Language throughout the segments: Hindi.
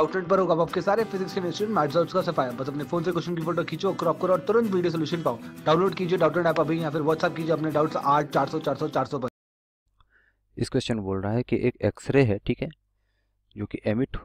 आउटलेट पर होगा आपके सारे फिजिक्स केमिस्ट्री मैथ्स और उसका सफाया बस अपने फोन से क्वेश्चन की फोटो खींचो क्रॉप करो और तुरंत वीडियो सोल्यूशन पाओ डाउनलोड कीजिए डाउटलेट ऐप अभी या फिर व्हाट्सअप कीजिए अपने डाउट्स आठ चार सौ चार सौ चार सौ पर इस क्वेश्चन बोल रहा है कि एक एक्सरे है ठीक है जो कि एमिट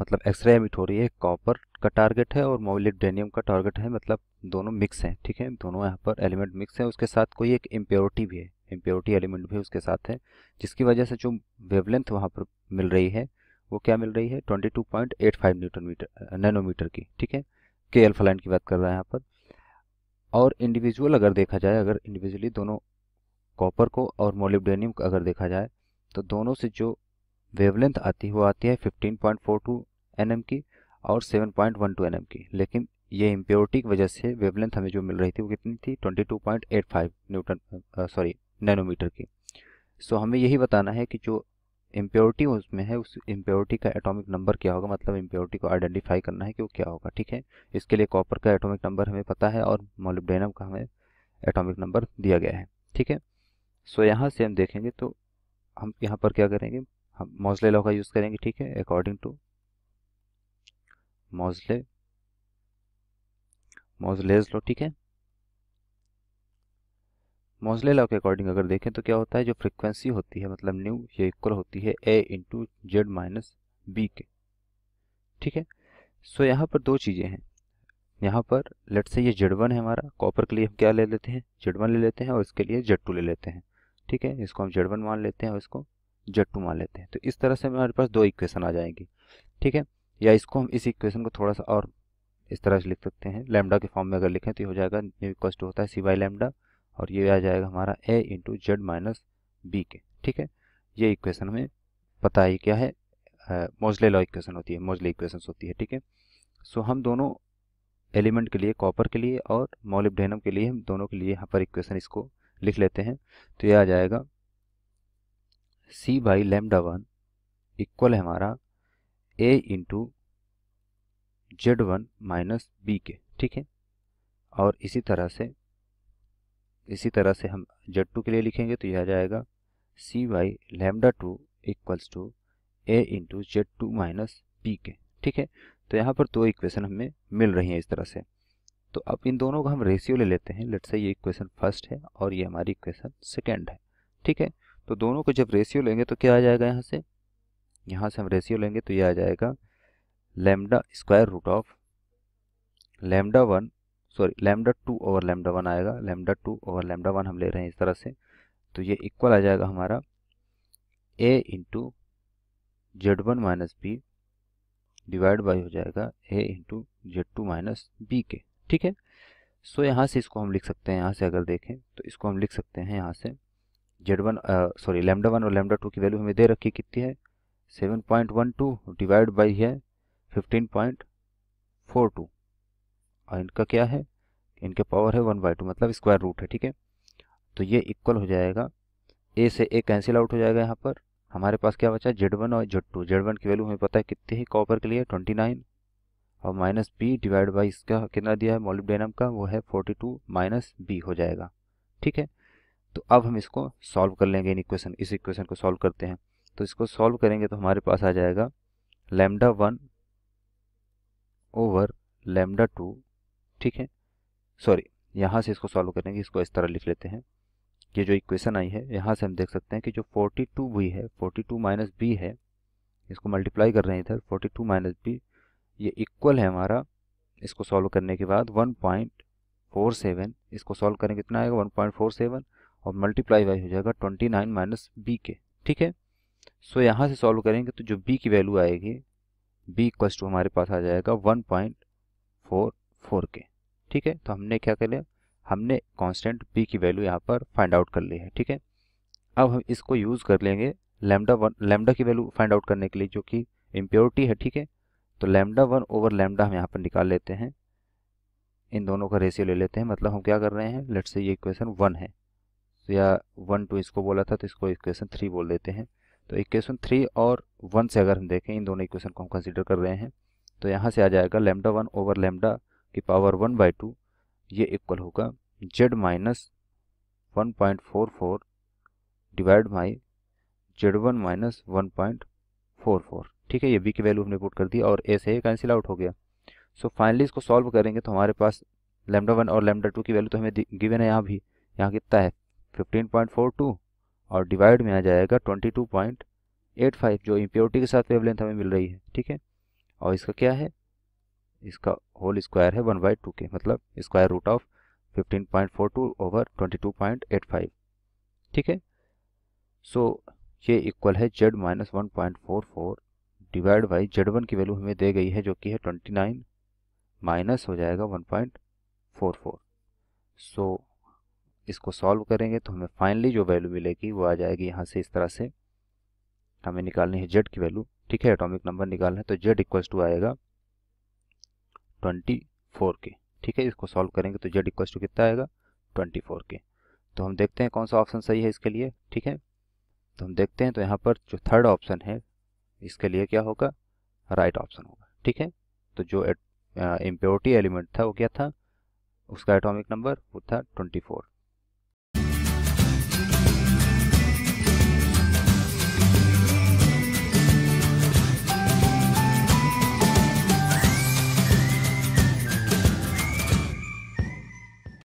मतलब एक्सरे एमिट हो रही है कॉपर का टारगेट है और मोलिब्डेनियम का टारगेट है मतलब दोनों मिक्स हैं ठीक है दोनों यहाँ पर एलिमेंट मिक्स हैं उसके साथ कोई एक इम्प्योरिटी भी है इम्प्योरिटी एलिमेंट भी उसके साथ है जिसकी वजह से जो वेवलेंथ वहाँ पर मिल रही है वो क्या मिल रही है 22.85 न्यूटन मीटर नैनोमीटर की ठीक है के एल्फालाइन की बात कर रहा है यहाँ पर और इंडिविजुअल अगर देखा जाए अगर इंडिविजुअली दोनों कॉपर को और मोलिब्डेनियम को अगर देखा जाए तो दोनों से जो वेवलेंथ आती है वो आती है 15.42 एम की और 7.12 एम की लेकिन ये इम्प्योरिटी की वजह से वेवलेंथ हमें जो मिल रही थी वो कितनी थी 22.85 न्यूटन सॉरी नैनोमीटर की सो so, हमें यही बताना है कि जो इम्प्योरिटी उसमें है उस इम्प्योरिटी का एटॉमिक नंबर क्या होगा मतलब इम्प्योरिटी को आइडेंटिफाई करना है कि वो क्या होगा ठीक है इसके लिए कॉपर का एटॉमिक नंबर हमें पता है और मोलिब्डेनम का हमें एटॉमिक नंबर दिया गया है ठीक है सो यहाँ से हम देखेंगे तो हम यहाँ पर क्या करेंगे हम मोजले लॉ का यूज़ करेंगे ठीक है अकॉर्डिंग टू मोजले मोजलेज लॉ ठीक है मोजले लॉ के अकॉर्डिंग अगर देखें तो क्या होता है जो फ्रिक्वेंसी होती है मतलब न्यू ये इक्वल होती है A into Z minus B के ठीक है सो so, यहाँ पर दो चीज़ें हैं यहाँ पर लेट से ये जेड वन है हमारा कॉपर के लिए हम क्या ले लेते हैं जेड वन ले लेते हैं और इसके लिए जेड टू ले लेते हैं ठीक है इसको हम जेड वन मान लेते हैं और इसको जेड टू मान लेते हैं तो इस तरह से हमारे पास दो इक्वेशन आ जाएंगी ठीक है या इसको हम इस इक्वेशन को थोड़ा सा और इस तरह से लिख सकते हैं लेमडा के फॉर्म में अगर लिखें तो ये हो जाएगा न्यू इक्वल टू होता है सी वाई लेमडा और ये आ जाएगा हमारा A into Z minus B के ठीक है ये इक्वेशन हमें पता ही क्या है मोजले लॉ इक्वेशन होती है मोजले इक्वेशन होती है ठीक है सो हम दोनों एलिमेंट के लिए कॉपर के लिए और मोलिबेनम के लिए हम दोनों के लिए यहाँ पर इक्वेशन इसको लिख लेते हैं तो ये आ जाएगा C by lambda one equal है हमारा A into Z one minus B के ठीक है और इसी तरह से इसी तरह से हम जेड टू के लिए लिखेंगे तो यह आ जाएगा C by lambda two equals to A into Z two minus P के ठीक है तो यहाँ पर दो इक्वेशन हमें मिल रही हैं इस तरह से तो अब इन दोनों का हम रेशियो ले लेते हैं लेट से ये इक्वेशन फर्स्ट है और ये हमारी इक्वेशन सेकेंड है ठीक है तो दोनों को जब रेशियो लेंगे तो क्या आ जाएगा यहाँ से यहाँ से हम रेशियो लेंगे तो ये आ जाएगा lambda square root of lambda one sorry lambda two over lambda one आएगा lambda two over lambda one हम ले रहे हैं इस तरह से तो ये इक्वल आ जाएगा हमारा A into Z one minus B divide by हो जाएगा A into Z two minus B के ठीक है सो यहाँ से इसको हम लिख सकते हैं यहाँ से अगर देखें तो इसको हम लिख सकते हैं यहाँ से Z one sorry lambda one और लेमडा टू की वैल्यू हमें दे रखी कितनी है seven point one two divide by है फिफ्टीन पॉइंट फोर टू और इनका क्या है इनके पावर है वन बाई टू मतलब स्क्वायर रूट है ठीक है तो ये इक्वल हो जाएगा ए से ए कैंसिल आउट हो जाएगा यहाँ पर हमारे पास क्या बचा जेड वन और जेड टू जेड वन की वैल्यू हमें पता है कितनी है कॉपर के लिए ट्वेंटी नाइन और माइनस बी डिवाइड बाई इसका कितना दिया है मोलिबडेनम का वो है फोर्टी टू माइनस बी हो जाएगा ठीक है तो अब हम इसको सॉल्व कर लेंगे इन इक्वेशन इस इक्वेशन को सॉल्व करते हैं तो इसको सॉल्व करेंगे तो हमारे पास आ जाएगा lambda one over lambda two ठीक है सॉरी यहाँ से इसको सॉल्व करेंगे इसको इस तरह लिख लेते हैं ये जो इक्वेशन आई है यहाँ से हम देख सकते हैं कि जो 42 भी है 42 टू माइनस बी है इसको मल्टीप्लाई कर रहे हैं इधर 42 टू माइनस बी ये इक्वल है हमारा इसको सॉल्व करने के बाद 1.47 इसको सॉल्व करें कितना आएगा 1.47 और मल्टीप्लाई वाई हो जाएगा 29 नाइन माइनस बी के ठीक है सो यहाँ से सॉल्व करेंगे तो जो बी की वैल्यू आएगी बी इक्वल टू हमारे पास आ जाएगा वन पॉइंट फोर फोर के ठीक है तो हमने क्या कर लिया हमने कांस्टेंट पी की वैल्यू यहाँ पर फाइंड आउट कर ली है ठीक है अब हम इसको यूज़ कर लेंगे लेमडा वन लेमडा की वैल्यू फाइंड आउट करने के लिए जो कि इम्प्योरिटी है ठीक है तो लेमडा वन ओवर लेमडा हम यहाँ पर निकाल लेते हैं इन दोनों का रेशियो ले लेते हैं मतलब हम क्या कर रहे हैं लेट से ये इक्वेशन वन है तो या वन टू इसको बोला था तो इसको इक्वेशन थ्री बोल देते हैं तो इक्वेशन थ्री और वन से अगर हम देखें इन दोनों इक्वेशन को हम कंसिडर कर रहे हैं तो यहाँ से आ जाएगा लेमडा वन ओवर लेमडा की पावर वन बाई टू ये इक्वल होगा Z minus one point four four divide by Z one minus one point four four ठीक है ये बी की वैल्यू हमने पुट कर दी और ए से कैंसिल आउट हो गया सो so, फाइनली इसको सॉल्व करेंगे तो हमारे पास लेमडा वन और लेमडा टू की वैल्यू तो हमें गिवन है यहाँ भी यहाँ कितना है फिफ्टीन पॉइंट फोर टू और डिवाइड में आ जाएगा twenty two point eight five जो इम्प्योरिटी के साथ वेवलेंथ हमें मिल रही है ठीक है और इसका क्या है इसका होल स्क्वायर है वन बाई टू के मतलब square root of fifteen point four two over twenty two point eight five ठीक है सो ये इक्वल है Z minus one point four four divide by Z one की वैल्यू हमें दे गई है जो कि है ट्वेंटी नाइन माइनस हो जाएगा one point four four so इसको सॉल्व करेंगे तो हमें फाइनली जो वैल्यू मिलेगी वो आ जाएगी यहाँ से इस तरह से हमें निकालनी है जेड की वैल्यू ठीक है एटॉमिक नंबर निकालना है तो जेड इक्वल्स टू आएगा ट्वेंटी फोर के ठीक है इसको सॉल्व करेंगे तो जेड इक्वल टू कितना आएगा ट्वेंटी फोर के तो हम देखते हैं कौन सा ऑप्शन सही है इसके लिए ठीक है तो हम देखते हैं तो यहाँ पर जो थर्ड ऑप्शन है इसके लिए क्या होगा राइट ऑप्शन होगा ठीक है तो जो इम्प्योरिटी एलिमेंट uh, था वो क्या था उसका एटॉमिक नंबर वो था ट्वेंटी फोर